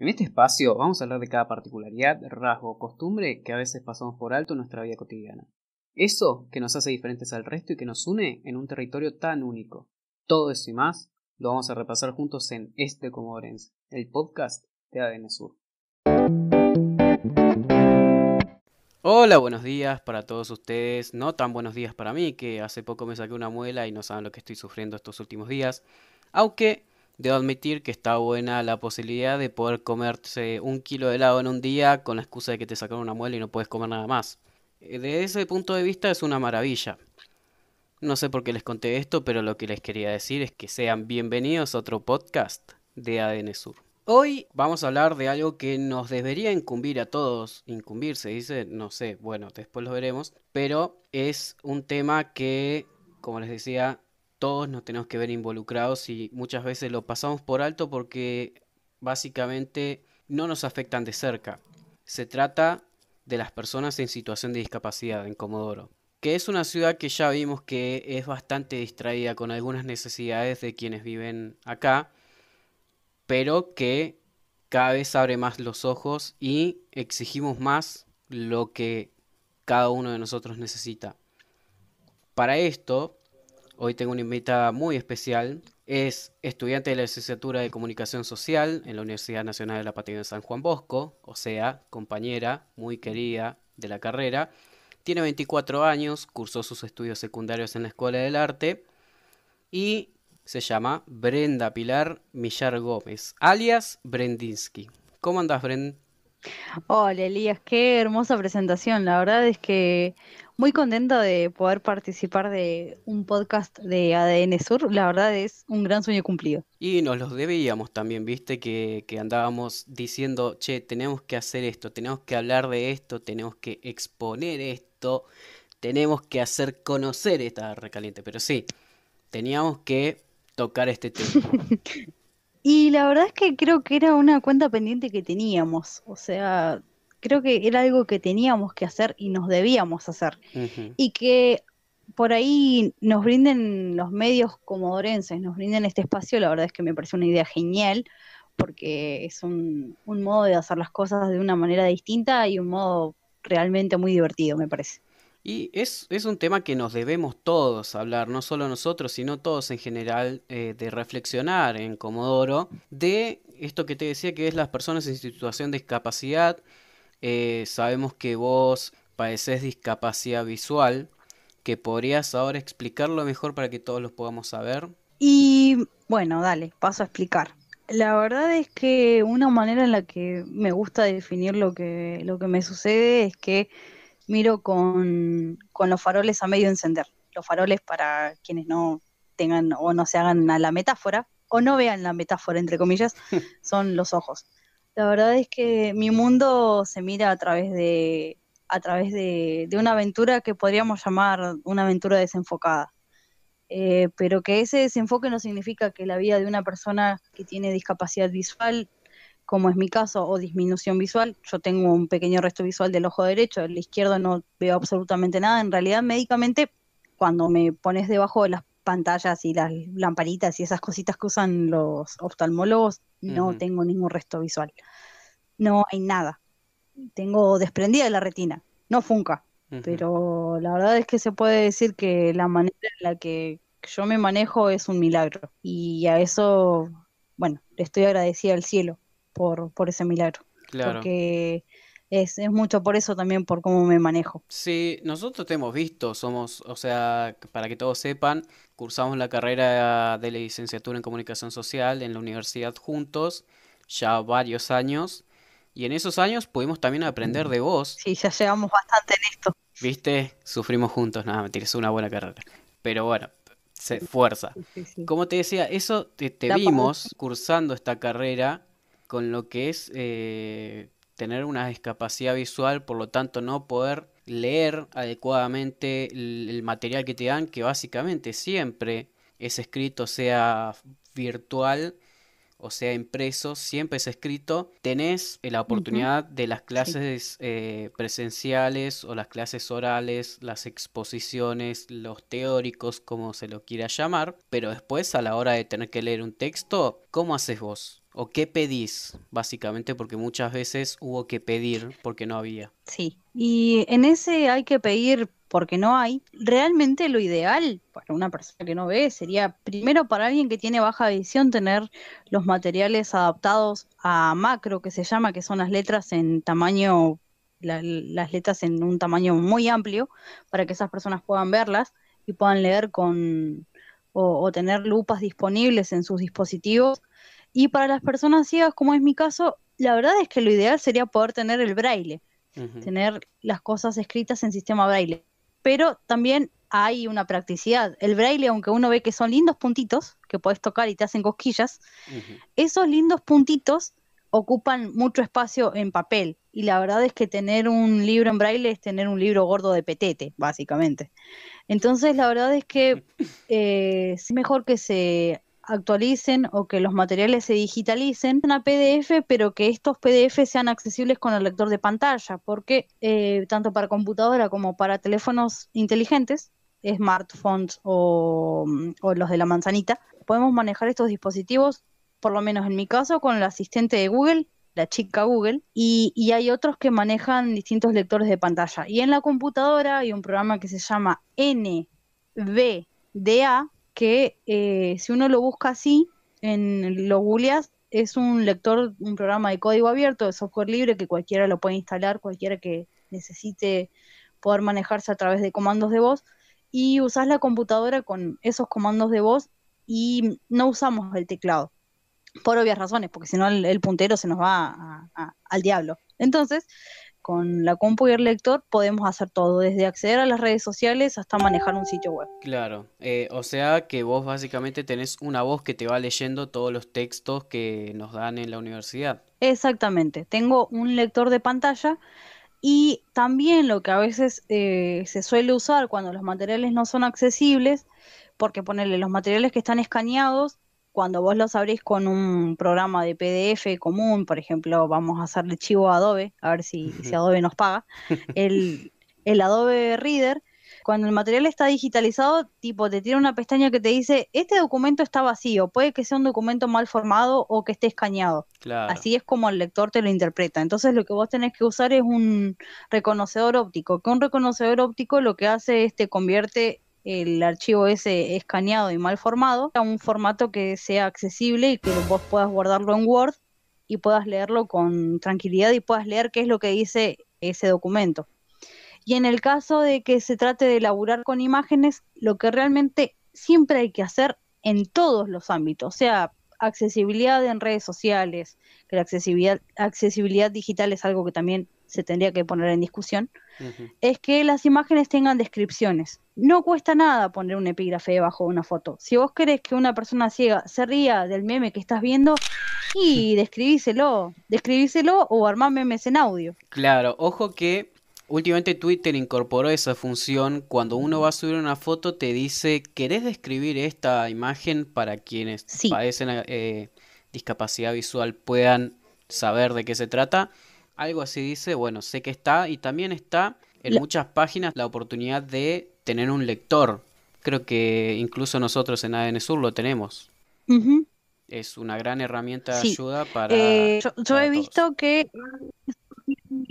En este espacio vamos a hablar de cada particularidad, rasgo costumbre que a veces pasamos por alto en nuestra vida cotidiana. Eso que nos hace diferentes al resto y que nos une en un territorio tan único. Todo eso y más lo vamos a repasar juntos en Este Comodorense, el podcast de ADN Sur. Hola, buenos días para todos ustedes. No tan buenos días para mí, que hace poco me saqué una muela y no saben lo que estoy sufriendo estos últimos días. Aunque debo admitir que está buena la posibilidad de poder comerse un kilo de helado en un día con la excusa de que te sacaron una muela y no puedes comer nada más. Desde eh, ese punto de vista es una maravilla. No sé por qué les conté esto, pero lo que les quería decir es que sean bienvenidos a otro podcast de ADN Sur. Hoy vamos a hablar de algo que nos debería incumbir a todos, incumbir se dice, no sé, bueno, después lo veremos, pero es un tema que, como les decía, todos nos tenemos que ver involucrados y muchas veces lo pasamos por alto porque básicamente no nos afectan de cerca. Se trata de las personas en situación de discapacidad en Comodoro, que es una ciudad que ya vimos que es bastante distraída con algunas necesidades de quienes viven acá, pero que cada vez abre más los ojos y exigimos más lo que cada uno de nosotros necesita. Para esto, Hoy tengo una invitada muy especial. Es estudiante de la licenciatura de Comunicación Social en la Universidad Nacional de la Patria de San Juan Bosco, o sea, compañera muy querida de la carrera. Tiene 24 años, cursó sus estudios secundarios en la Escuela del Arte y se llama Brenda Pilar Millar Gómez, alias Brendinsky. ¿Cómo andas, Brenda? Hola oh, Elías, qué hermosa presentación. La verdad es que muy contenta de poder participar de un podcast de ADN Sur. La verdad es un gran sueño cumplido. Y nos los debíamos también, viste, que, que andábamos diciendo, che, tenemos que hacer esto, tenemos que hablar de esto, tenemos que exponer esto, tenemos que hacer conocer esta recaliente. Pero sí, teníamos que tocar este tema. Y la verdad es que creo que era una cuenta pendiente que teníamos, o sea, creo que era algo que teníamos que hacer y nos debíamos hacer. Y que por ahí nos brinden los medios comodorenses, nos brinden este espacio, la verdad es que me parece una idea genial, porque es un modo de hacer las cosas de una manera distinta y un modo realmente muy divertido, me parece. Y es, un tema que nos debemos todos hablar, no solo nosotros, sino todos en general, eh, de reflexionar en Comodoro, de esto que te decía que es las personas en situación de discapacidad. Eh, sabemos que vos padeces discapacidad visual, que podrías ahora explicarlo mejor para que todos lo podamos saber. Y bueno, dale, paso a explicar. La verdad es que una manera en la que me gusta definir lo que, lo que me sucede es que miro con, los faroles a medio encender. Los faroles para quienes no tengan o no se hagan a la metáfora, o no vean la metáfora, entre comillas, son los ojos. La verdad es que mi mundo se mira a través de, a través de, una aventura que podríamos llamar una aventura desenfocada. Eh, pero que ese desenfoque no significa que la vida de una persona que tiene discapacidad visual como es mi caso, o disminución visual. Yo tengo un pequeño resto visual del ojo derecho, del izquierdo no veo absolutamente nada. En realidad, médicamente, cuando me pones debajo de las pantallas y las lamparitas y esas cositas que usan los oftalmólogos, no tengo ningún resto visual. No hay nada. Tengo desprendida la retina, no funca. Pero la verdad es que se puede decir que la manera en la que yo me manejo es un milagro. Y a eso, bueno, le estoy agradecida al cielo por, ese milagro. Claro. Porque es, mucho por eso también, por cómo me manejo. Sí, nosotros te hemos visto, somos, o sea, para que todos sepan, cursamos la carrera de la licenciatura en comunicación social en la universidad juntos, ya varios años, y en esos años pudimos también aprender de vos. Sí, ya llevamos bastante en esto. Viste, sufrimos juntos, nada, mentira, es una buena carrera. Pero bueno, se fuerza. Como te decía, eso te vimos cursando esta carrera con lo que es eh, tener una discapacidad visual, por lo tanto no poder leer adecuadamente el, material que te dan, que básicamente siempre es escrito, sea virtual o sea impreso, siempre es escrito, tenés la oportunidad de las clases eh, presenciales o las clases orales, las exposiciones, los teóricos, como se lo quiera llamar, pero después a la hora de tener que leer un texto, ¿cómo haces vos? ¿O qué pedís? Básicamente porque muchas veces hubo que pedir porque no había. Sí, y en ese hay que pedir porque no hay. Realmente lo ideal para una persona que no ve sería, primero para alguien que tiene baja visión, tener los materiales adaptados a macro, que se llama, que son las letras en tamaño, las letras en un tamaño muy amplio, para que esas personas puedan verlas y puedan leer con... o, o tener lupas disponibles en sus dispositivos y para las personas ciegas, como es mi caso, la verdad es que lo ideal sería poder tener el braille, tener las cosas escritas en sistema braille. Pero también hay una practicidad. El braille, aunque uno ve que son lindos puntitos que puedes tocar y te hacen cosquillas, esos lindos puntitos ocupan mucho espacio en papel. Y la verdad es que tener un libro en braille es tener un libro gordo de petete, básicamente. Entonces, la verdad es que eh, es mejor que se actualicen o que los materiales se digitalicen a PDF, pero que estos PDF sean accesibles con el lector de pantalla, porque eh, tanto para computadora como para teléfonos inteligentes, smartphones mm, o, los de la manzanita, podemos manejar estos dispositivos, por lo menos en mi caso, con el asistente de Google, la chica Google, y, y, hay otros que manejan distintos lectores de pantalla. Y en la computadora hay un programa que se llama NVDA, que eh, si uno lo busca así, en lo googleas, es un lector, un programa de código abierto, de software libre, que cualquiera lo puede instalar, cualquiera que necesite poder manejarse a través de comandos de voz, y usás la computadora con esos comandos de voz y no usamos el teclado, por obvias razones, porque si no el, puntero se nos va al diablo. Entonces, con la compu y el lector podemos hacer todo, desde acceder a las redes sociales hasta manejar un sitio web. Claro, eh, o sea que vos básicamente tenés una voz que te va leyendo todos los textos que nos dan en la universidad. Exactamente, tengo un lector de pantalla y también lo que a veces eh, se suele usar cuando los materiales no son accesibles, porque ponerle los materiales que están escaneados cuando vos los abrís con un programa de PDF común, por ejemplo, vamos a hacerle chivo a Adobe, a ver si, si Adobe nos paga, el, Adobe Reader, cuando el material está digitalizado, tipo, te tira una pestaña que te dice, este documento está vacío, puede que sea un documento mal formado o que esté escaneado. Así es como el lector te lo interpreta. Entonces lo que vos tenés que usar es un reconocedor óptico, que un reconocedor óptico lo que hace es te convierte el archivo ese escaneado y mal formado a un formato que sea accesible y que vos puedas guardarlo en Word y puedas leerlo con tranquilidad y puedas leer qué es lo que dice ese documento. Y en el caso de que se trate de elaborar con imágenes, lo que realmente siempre hay que hacer en todos los ámbitos, o sea, accesibilidad en redes sociales, que la accesibilidad, digital es algo que también se tendría que poner en discusión, es que las imágenes tengan descripciones no cuesta nada poner un epígrafe debajo de una foto. Si vos querés que una persona ciega se ría del meme que estás viendo, y describíselo, describíselo o armá memes en audio. Claro, ojo que últimamente Twitter incorporó esa función. Cuando uno va a subir una foto, te dice: ¿Querés describir esta imagen para quienes padecen eh, discapacidad visual puedan saber de qué se trata? Algo así dice, bueno, sé que está y también está en muchas páginas la oportunidad de tener un lector. Creo que incluso nosotros en ADN Sur lo tenemos. Es una gran herramienta de ayuda para... Eh, yo, he visto que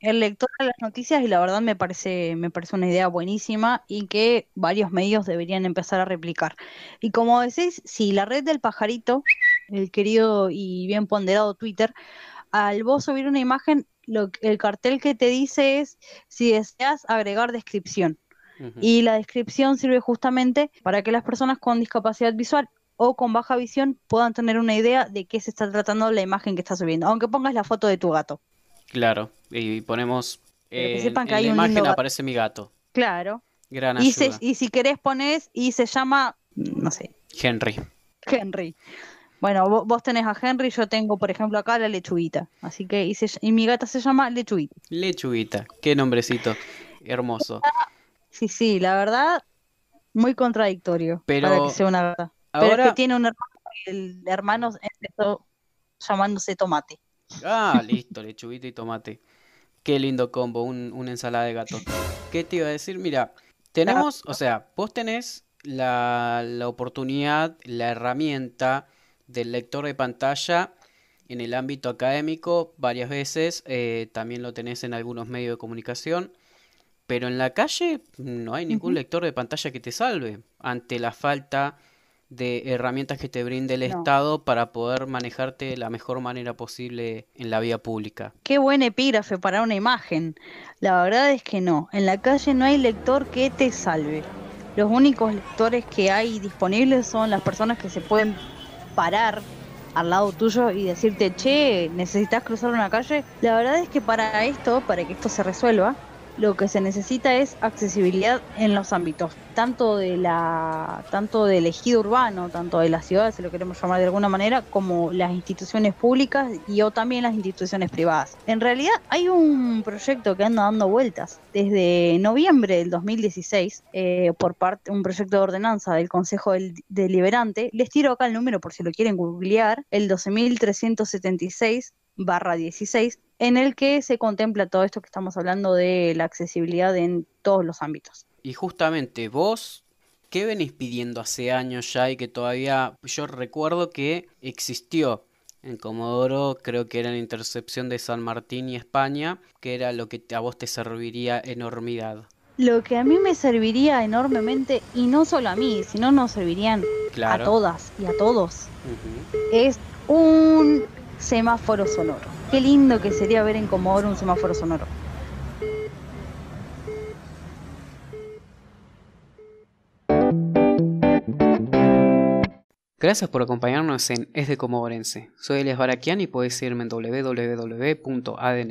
el lector de las noticias y la verdad me parece me parece una idea buenísima y que varios medios deberían empezar a replicar. Y como decís, si la red del pajarito, el querido y bien ponderado Twitter, al vos subir una imagen, lo, el cartel que te dice es si deseas agregar descripción y la descripción sirve justamente para que las personas con discapacidad visual o con baja visión puedan tener una idea de qué se está tratando la imagen que está subiendo, aunque pongas la foto de tu gato. Claro, y ponemos que en la imagen aparece mi gato. Claro. Gran Y, si querés pones y se llama, no sé. Henry. Henry. Bueno, vos, tenés a Henry, yo tengo, por ejemplo, acá la lechuguita. Así que, y, y mi gata se llama lechuguita. Lechuguita, qué nombrecito hermoso. Ah, sí, sí, la verdad, muy contradictorio Pero para que sea una verdad. Pero que tiene un hermano, el hermano empezó llamándose tomate. Ah, listo, lechuguita y tomate. Qué lindo combo, un, una ensalada de gato. ¿Qué te iba a decir? Mira, tenemos, o sea, vos tenés la, oportunidad, la herramienta del lector de pantalla en el ámbito académico varias veces, eh, también lo tenés en algunos medios de comunicación. Pero en la calle no hay ningún lector de pantalla que te salve ante la falta de herramientas que te brinde el Estado para poder manejarte de la mejor manera posible en la vía pública. Qué buen epígrafe para una imagen. La verdad es que no, en la calle no hay lector que te salve. Los únicos lectores que hay disponibles son las personas que se pueden parar al lado tuyo y decirte, che, necesitas cruzar una calle. La verdad es que para esto, para que esto se resuelva, lo que se necesita es accesibilidad en los ámbitos, tanto de la, tanto del ejido urbano, tanto de la ciudad, si lo queremos llamar de alguna manera, como las instituciones públicas y o también las instituciones privadas. En realidad hay un proyecto que anda dando vueltas desde noviembre del 2016 eh, por parte un proyecto de ordenanza del Consejo Deliberante. Les tiro acá el número por si lo quieren googlear, el 12376 barra 16 en el que se contempla todo esto que estamos hablando de la accesibilidad en todos los ámbitos. Y justamente vos, ¿qué venís pidiendo hace años ya y que todavía yo recuerdo que existió en Comodoro, creo que era la intercepción de San Martín y España, que era lo que a vos te serviría enormidad. Lo que a mí me serviría enormemente, y no solo a mí, sino nos servirían a todas y a todos, es un semáforo sonoro. Qué lindo que sería ver en Comodoro un semáforo sonoro. Gracias por acompañarnos en Es de Comodorense. Soy Elias Baraquian y puedes seguirme en www.adn.